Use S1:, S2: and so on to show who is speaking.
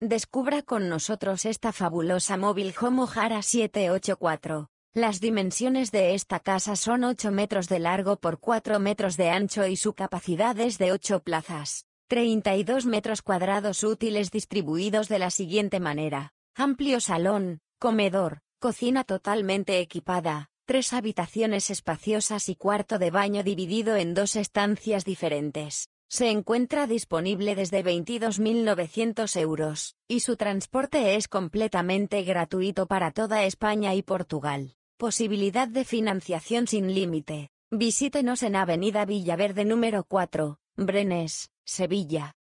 S1: Descubra con nosotros esta fabulosa móvil Homo Jara 784. Las dimensiones de esta casa son 8 metros de largo por 4 metros de ancho y su capacidad es de 8 plazas. 32 metros cuadrados útiles distribuidos de la siguiente manera. Amplio salón, comedor, cocina totalmente equipada, tres habitaciones espaciosas y cuarto de baño dividido en dos estancias diferentes. Se encuentra disponible desde 22.900 euros, y su transporte es completamente gratuito para toda España y Portugal. Posibilidad de financiación sin límite. Visítenos en Avenida Villaverde número 4, Brenes, Sevilla.